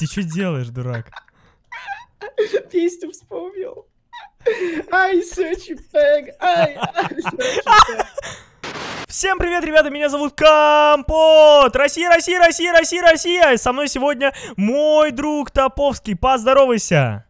Ты что делаешь, дурак? Песню вспомнил. I search you bag, Всем привет, ребята, меня зовут Компот! Россия, Россия, Россия, Россия, Россия! Со мной сегодня мой друг Топовский, поздоровайся!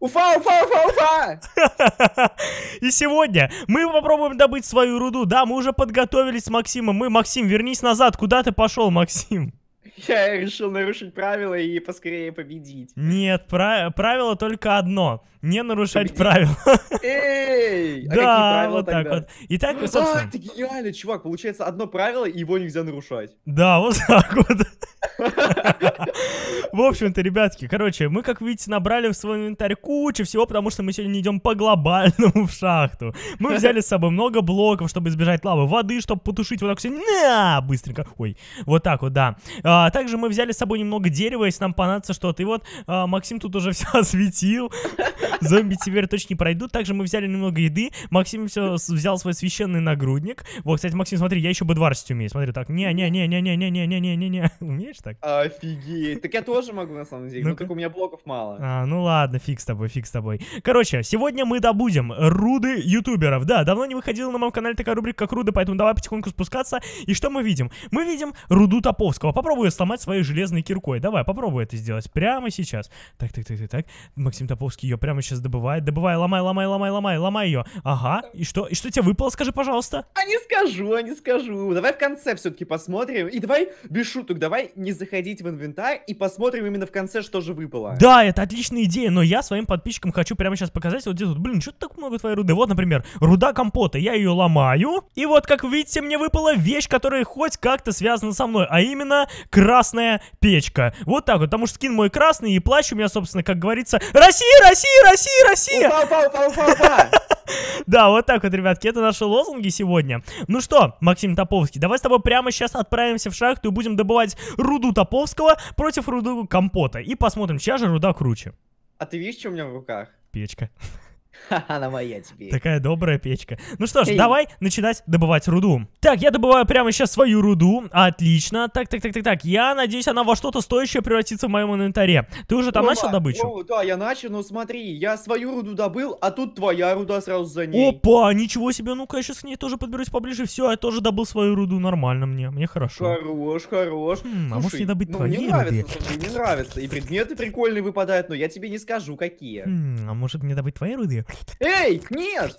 Уфа, уфа, уфа, уфа! И сегодня мы попробуем добыть свою руду. Да, мы уже подготовились с Максимом. Мы, Максим, вернись назад. Куда ты пошел, Максим? я решил нарушить правила и поскорее победить. Нет, пра правило только одно. Не нарушать победить. правила. Эй! А да, вот так вот. Итак, а, собственно... А, ты гениальный чувак. Получается, одно правило, и его нельзя нарушать. Да, вот так вот. В общем-то, ребятки, короче, мы, как видите, набрали в свой инвентарь кучу всего, потому что мы сегодня идем по глобальному в шахту. Мы взяли с собой много блоков, чтобы избежать лавы, воды, чтобы потушить вот так все, на, быстренько, ой, вот так вот, да. А, также мы взяли с собой немного дерева, если нам понадобится что-то. И вот а, Максим тут уже все осветил, зомби теперь точно не пройдут. Также мы взяли немного еды, Максим все взял свой священный нагрудник. Вот, кстати, Максим, смотри, я еще б умею, смотри, так, не-не-не-не-не-не-не-не-не-не, умеешь так? Офигеть. Офигеть. Так я тоже могу, на самом деле. Ну, но только у меня блоков мало. А, ну ладно, фиг с тобой, фиг с тобой. Короче, сегодня мы добудем руды ютуберов. Да, давно не выходила на моем канале такая рубрика, как руды, поэтому давай потихоньку спускаться. И что мы видим? Мы видим руду Топовского. Попробую сломать своей железной киркой. Давай, попробую это сделать прямо сейчас. Так, так, так, так, так. Максим Топовский ее прямо сейчас добывает. Добывай, ломай, ломай, ломай, ломай, ломай ее. Ага, и что? И что тебе выпало, скажи, пожалуйста? А не скажу, а не скажу. Давай в конце все-таки посмотрим. И давай, без шуток, давай не заходить в инвентарь инвентарь и посмотрим именно в конце, что же выпало. Да, это отличная идея, но я своим подписчикам хочу прямо сейчас показать, вот где тут, блин, что так много твоей руды. Вот, например, руда компота, я ее ломаю, и вот, как видите, мне выпала вещь, которая хоть как-то связана со мной, а именно красная печка. Вот так вот, потому что скин мой красный, и плащ у меня, собственно, как говорится, Россия, Россия, Россия, Россия! Уфа, уфа, уфа, уфа, уфа! Да, вот так вот, ребятки, это наши лозунги сегодня. Ну что, Максим Топовский, давай с тобой прямо сейчас отправимся в шахту и будем добывать руду Топовского против руду Компота. И посмотрим, чья же руда круче. А ты видишь, что у меня в руках? Печка. Она моя тебе. Такая добрая печка. Ну что ж, Эй. давай начинать добывать руду. Так, я добываю прямо сейчас свою руду. Отлично. Так, так, так, так, так. Я надеюсь, она во что-то стоящее превратится в моем инвентаре. Ты уже там Опа. Ну начал добычу? О, ну да, я начал, но смотри, я свою руду добыл, а тут твоя руда сразу за ней. Опа, ничего себе. Ну-ка, я сейчас к ней тоже подберусь поближе. Все, я тоже добыл свою руду. Нормально мне, мне хорошо. Хорош, хорош. М, хм, Слушай, а может не добыть ну, твои мне нравится, руды? Слушай, мне нравится. И предметы прикольные выпадают, но я тебе не скажу, какие. М, хм, а может мне добыть твои руды? Эй, нет!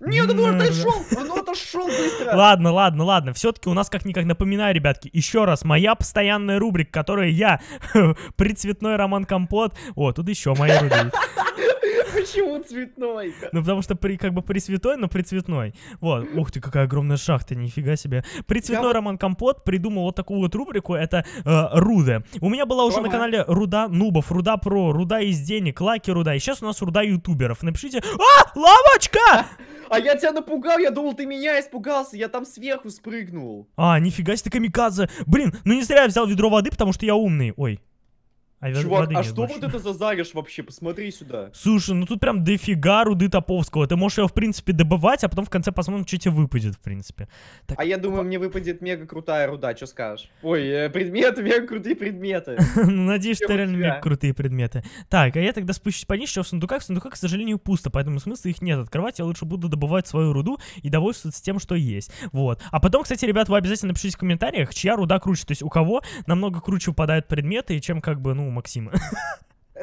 Нет, он отошел! Он отошел быстро! Ладно, ладно, ладно. Все-таки у нас как-никак, напоминаю, ребятки, еще раз, моя постоянная рубрика, которая я, прицветной Роман Компот. О, тут еще моя рубрика. Почему цветной? Ну, потому что при, как бы при цветной, но при цветной. Вот. Ух ты, какая огромная шахта, нифига себе. При цветной Роман Компот придумал вот такую вот рубрику, это э, руды. У меня была уже на канале руда нубов, руда про, руда из денег, лаки руда. И сейчас у нас руда ютуберов. Напишите... А, лавочка! А, а я тебя напугал, я думал, ты меня испугался, я там сверху спрыгнул. А, нифига себе, ты камикадзе. Блин, ну не зря я взял ведро воды, потому что я умный. Ой, а Чувак, а что больше. вот это за зариш вообще? Посмотри сюда. Слушай, ну тут прям дофига руды Топовского. Ты можешь ее, в принципе, добывать, а потом в конце посмотрим, что тебе выпадет, в принципе. Так... А я думаю, мне выпадет мега крутая руда, что скажешь? Ой, э, предметы, мега крутые предметы. Ну, надеюсь, что реально мега крутые предметы. Так, а я тогда спущусь по пониже, что в сундуках. В сундуках, к сожалению, пусто, поэтому смысла их нет открывать. Я лучше буду добывать свою руду и довольствоваться тем, что есть. Вот. А потом, кстати, ребят, вы обязательно напишите в комментариях, чья руда круче. То есть у кого намного круче выпадают предметы, и чем как бы, ну, у Максима.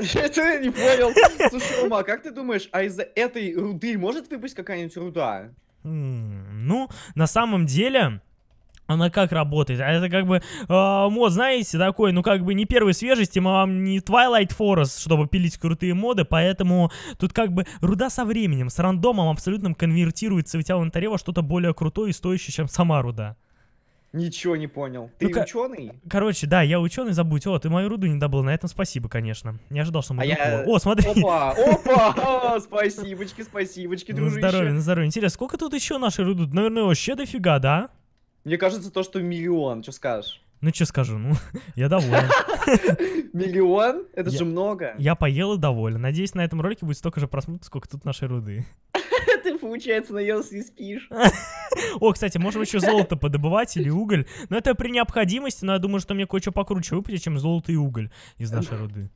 Я не понял. Слушай, Рома, а как ты думаешь, а из-за этой руды может выпасть какая-нибудь руда? Ну, на самом деле, она как работает? А это как бы э, мод, знаете, такой, ну как бы не первой свежести, мы вам не Twilight Forest, чтобы пилить крутые моды, поэтому тут как бы руда со временем, с рандомом абсолютно конвертируется у тебя в инвентаре во что-то более крутое и стоящее, чем сама руда. Ничего не понял. Ты ну, ученый? Короче, да, я ученый, забудь. О, ты мою руду не добыл. На этом спасибо, конечно. Не ожидал, что мы... А я... О, смотри. Опа, опа, спасибочки, спасибочки, дружище. На здоровье, на здоровье. Интересно, сколько тут еще нашей руды? Наверное, вообще дофига, да? Мне кажется, то, что миллион. Что скажешь? Ну, что скажу, ну, я доволен. Миллион? Это же много. Я поел и доволен. Надеюсь, на этом ролике будет столько же просмотров, сколько тут нашей руды. Ты, получается, наелся и спишь. О, кстати, можем еще золото подобывать или уголь. Но это при необходимости, но я думаю, что мне кое-что покруче выпадет, чем золото и уголь из нашей руды.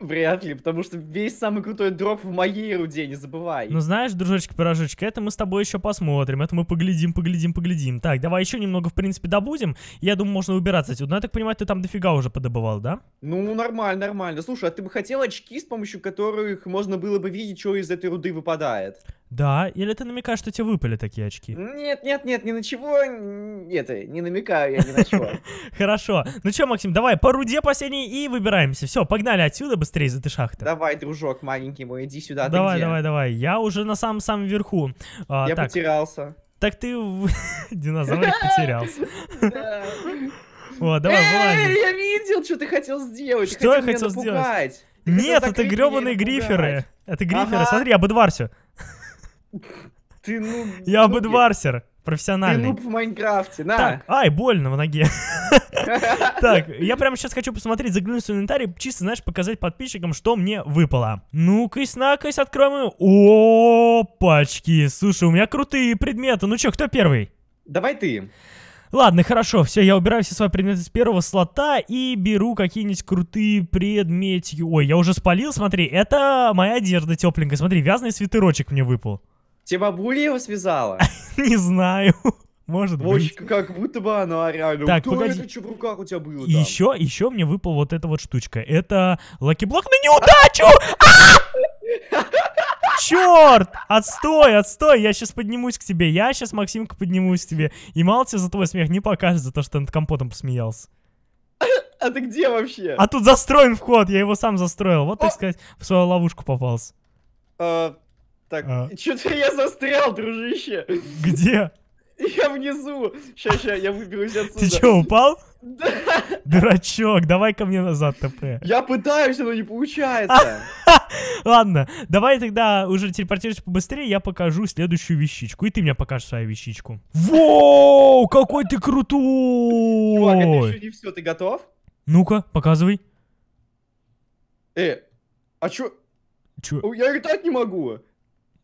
Вряд ли, потому что весь самый крутой дроп в моей руде, не забывай. Ну знаешь, дружочек-пирожочек, это мы с тобой еще посмотрим, это мы поглядим, поглядим, поглядим. Так, давай еще немного, в принципе, добудем, я думаю, можно убираться отсюда. Но я так понимаю, ты там дофига уже подобывал, да? Ну, нормально, нормально. Слушай, а ты бы хотел очки, с помощью которых можно было бы видеть, что из этой руды выпадает? Да, или ты намекаешь, что тебе выпали такие очки? Нет, нет, нет, ни на чего, нет, не намекаю я ни на чего. Хорошо. Ну что, Максим, давай по руде последней и выбираемся. Все, погнали отсюда быстрее за ты шахты. Давай, дружок маленький мой, иди сюда. Давай, давай, давай. Я уже на самом-самом верху. А, я потерялся. Так ты... Динозаврик потерялся. Вот давай, Эй, я видел, что ты хотел сделать. Что я хотел сделать? Нет, это гребаные гриферы. Это гриферы. Смотри, я бы все. Ты ну... Я ну, бэдварсер. Профессиональный. Ты нуб в Майнкрафте, на. Так, ай, больно в ноге. Так, я прямо сейчас хочу посмотреть, заглянуть в инвентарь, чисто, знаешь, показать подписчикам, что мне выпало. Ну, кысь на кысь откроем. Опачки, слушай, у меня крутые предметы. Ну чё, кто первый? Давай ты. Ладно, хорошо, все, я убираю все свои предметы с первого слота и беру какие-нибудь крутые предметы. Ой, я уже спалил, смотри, это моя одежда тепленькая. Смотри, вязаный свитерочек мне выпал. Тебе бабуля его связала? Не знаю. Может Очень, быть. как будто бы она реально. Так, Кто погоди. это, что в руках у тебя было Еще, там? еще мне выпал вот эта вот штучка. Это лакиблок на неудачу! А! Черт! Отстой, отстой! Я сейчас поднимусь к тебе. Я сейчас, Максимка, поднимусь к тебе. И мало тебе за твой смех не покажет за то, что ты над компотом посмеялся. А ты где вообще? А тут застроен вход, я его сам застроил. Вот, так а! сказать, в свою ловушку попался. А, так, а... что-то я застрял, дружище. Где? Я внизу. Сейчас, сейчас, я выберусь отсюда. Ты что, упал? Да. Дурачок, давай ко мне назад, ТП. Я пытаюсь, но не получается. Ладно, давай тогда уже телепортируйся побыстрее, я покажу следующую вещичку. И ты мне покажешь свою вещичку. Воу, какой ты крутой! Чувак, это еще не все, ты готов? Ну-ка, показывай. Э, а чё? Чё? Я летать не могу.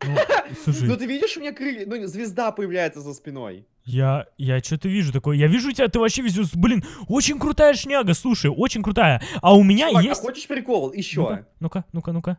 Ну, слушай. Ну ты видишь, у меня крылья, ну звезда появляется за спиной. Я, я что-то вижу такое. Я вижу тебя, ты вообще везде, блин, очень крутая шняга, слушай, очень крутая. А у меня Чувак, а есть... А хочешь прикол? Еще. Ну-ка, ну-ка, ну-ка.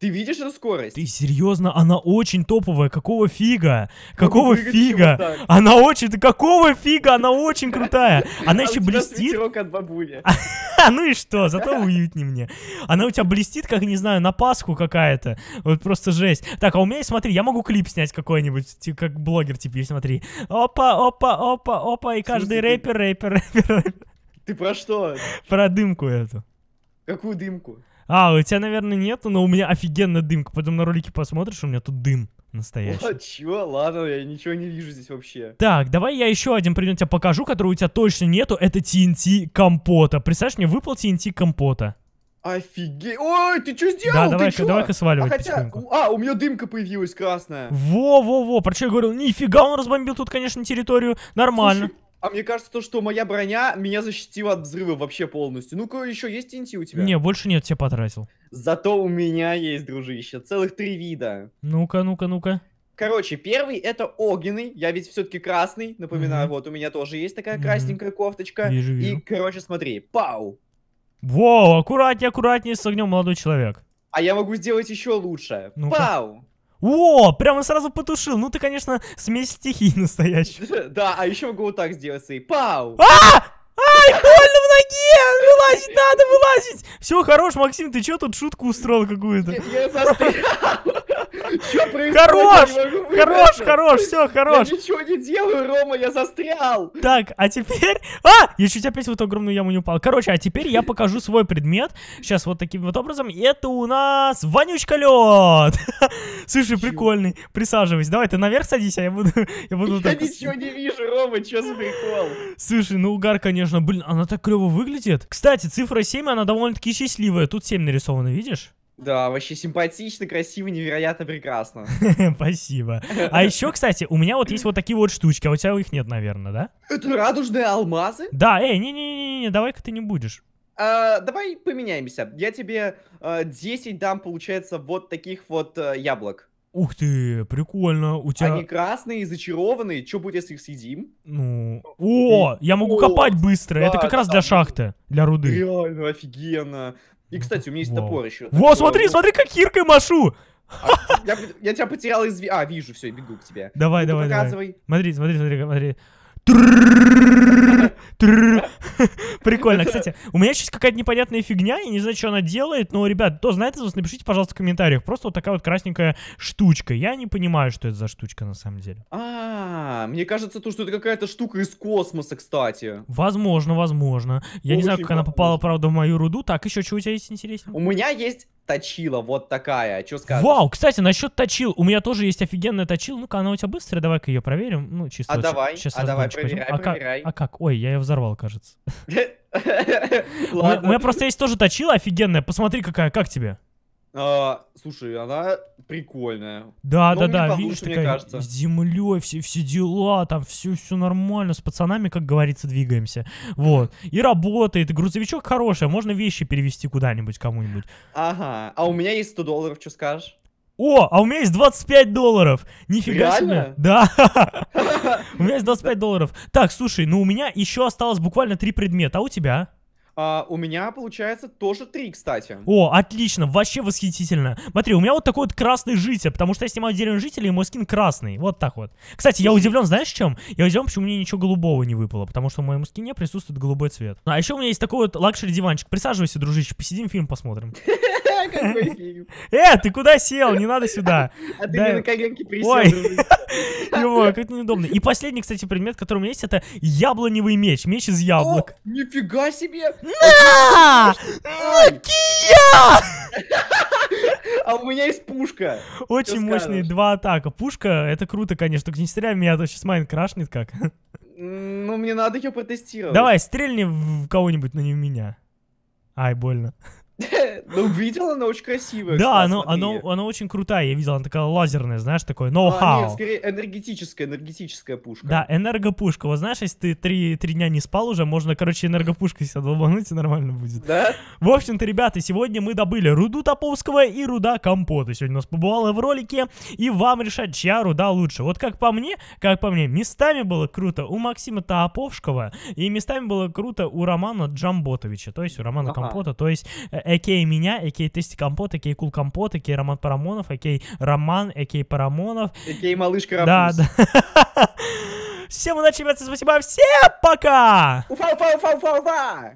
Ты видишь эту скорость? Ты серьезно? Она очень топовая. Какого фига? Ну, какого Могу фига? она очень... Ты какого фига? Она очень крутая. Она а еще блестит. от бабули. А ну и что? Зато уютнее мне. Она у тебя блестит, как, не знаю, на Пасху какая-то. Вот просто жесть. Так, а у меня есть, смотри, я могу клип снять какой-нибудь, как блогер теперь, смотри. Опа, опа, опа, опа, и каждый рэпер, рэпер, рэпер. Ты про что? Про дымку эту. Какую дымку? А, у тебя, наверное, нету, но у меня офигенно дымка. Потом на ролике посмотришь, у меня тут дым настоящий. О, чё? Ладно, я ничего не вижу здесь вообще. Так, давай я еще один предмет тебе покажу, который у тебя точно нету. Это TNT компота. Представляешь, мне выпал TNT компота. Офигеть. Ой, ты что сделал? Да, давай-ка давай, ка сваливай а хотя... А, у меня дымка появилась красная. Во-во-во, про что я говорил? Нифига, он разбомбил тут, конечно, территорию. Нормально. Слушай, а мне кажется, то, что моя броня меня защитила от взрыва вообще полностью. Ну-ка, еще есть TNT у тебя? Не, больше нет, все потратил. Зато у меня есть, дружище, целых три вида. Ну-ка, ну-ка, ну-ка. Короче, первый это огненный. Я ведь все-таки красный, напоминаю. Mm -hmm. Вот у меня тоже есть такая mm -hmm. красненькая кофточка. Вижу, вижу. И, короче, смотри, пау. Воу, аккуратнее, аккуратнее с огнем, молодой человек. А я могу сделать еще лучше. Ну пау. О, прямо сразу потушил. Ну ты, конечно, смесь стихий настоящий. Да, а еще могу вот так сделать и пау. А! Ай, больно в ноге! Вылазить надо, вылазить! Все, хорош, Максим, ты что тут шутку устроил какую-то? Я застрял. Что происходит? Хорош! Хорош, хорош, все, хорош. Я ничего не делаю, Рома, я застрял. Так, а теперь... А! Я чуть опять в эту огромную яму не упал. Короче, а теперь я покажу свой предмет. Сейчас вот таким вот образом. Это у нас вонючка лед. Слушай, прикольный. Присаживайся. Давай, ты наверх садись, а я буду... Я буду я ничего не вижу, Рома, что за прикол? Слушай, ну угар, конечно. Блин, она так клево выглядит. Кстати, цифра 7, она довольно-таки счастливая. Тут 7 нарисовано, видишь? Да, вообще симпатично, красиво, невероятно прекрасно. Спасибо. А еще, кстати, у меня вот есть вот такие вот штучки, а у тебя их нет, наверное, да? Это радужные алмазы? Да, эй, не-не-не, давай-ка ты не будешь. А, давай поменяемся. Я тебе 10 а, дам, получается, вот таких вот э, яблок. Ух ты, прикольно. У тебя... Они красные, зачарованные. Что будет, если их съедим? Ну... О, я могу копать быстро. Это как раз для шахты, для руды. Реально, офигенно. И, кстати, у меня есть Вау. топор еще. Во, смотри, смотри, как киркой машу! А, я, я тебя потерял из... А, вижу, все, бегу к тебе. Давай, ну, давай, показывай. давай. Смотри, смотри, смотри, смотри. Прикольно. Кстати, у меня сейчас какая-то непонятная фигня, я не знаю, что она делает, но, ребят, кто знает из вас, напишите, пожалуйста, в комментариях. Просто вот такая вот красненькая штучка. Я не понимаю, что это за штучка на самом деле. А, мне кажется, то, что это какая-то штука из космоса, кстати. Возможно, возможно. Я Очень не знаю, как возможно. она попала, правда, в мою руду. Так, еще что у тебя есть интересно? У меня есть точила, вот такая. Что скажешь? Вау, кстати, насчет точил. У меня тоже есть офигенная точил. Ну-ка, она у тебя быстрая, давай-ка ее проверим. Ну, чисто. А вот давай, сейчас а давай, проверяй, возьму. а Как, а как? Ой, я ее взорвал, кажется. У меня просто есть тоже точила офигенная. Посмотри, какая, как тебе? А, слушай, она прикольная. Да, Но да, да, видишь, мне такая кажется. с землей, все, все дела, там все, все нормально, с пацанами, как говорится, двигаемся. Вот. И работает, грузовичок хороший, а можно вещи перевести куда-нибудь, кому-нибудь. Ага, а у меня есть 100 долларов, что скажешь? О, а у меня есть 25 долларов. Нифига Реально? себе. Да. У меня есть 25 долларов. Так, слушай, ну у меня еще осталось буквально три предмета, а у тебя? А, у меня получается тоже три, кстати. О, отлично, вообще восхитительно. Смотри, у меня вот такой вот красный житель, потому что я снимаю дерево жителя, и мой скин красный. Вот так вот. Кстати, я удивлен, знаешь чем? Я удивлен, почему мне ничего голубого не выпало, потому что в моем скине присутствует голубой цвет. А еще у меня есть такой вот лакшери диванчик. Присаживайся, дружище, посидим, фильм посмотрим. какой Э, ты куда сел? Не надо сюда. А ты мне на коленке присел. Ой, как неудобно. И последний, кстати, предмет, который у меня есть, это яблоневый меч. Меч из яблок. Нифига себе! На! Нокия! А у меня есть пушка. Очень мощные два атака. Пушка, это круто, конечно. Только не стреляй, меня сейчас а Майнкрафт крашнет как. Ну, мне надо ее протестировать. Давай, стрельни в кого-нибудь, но не в меня. Ай, больно. Ну, видела, она очень красивая. Да, оно, оно, оно очень крутая, я видел, она такая лазерная, знаешь, такое ноу-хау. Ну, а нет, скорее энергетическая, энергетическая пушка. Да, энергопушка. Вот знаешь, если ты три, три дня не спал уже, можно, короче, энергопушкой себя долбануть, и нормально будет. Да? В общем-то, ребята, сегодня мы добыли руду Топовского и руда Компота. Сегодня у нас побывало в ролике, и вам решать, чья руда лучше. Вот как по мне, как по мне, местами было круто у Максима Топовского, и местами было круто у Романа Джамботовича, то есть у Романа Компота, то есть э, Экей меня, Экей Тести Компот, Экей Кул Компот, Экей Роман Парамонов, Экей Роман, Экей Парамонов. Экей Малышка Рапус. Да, да. Всем удачи, ребята, спасибо, всем пока! Уфа, уфа, уфа, уфа, уфа!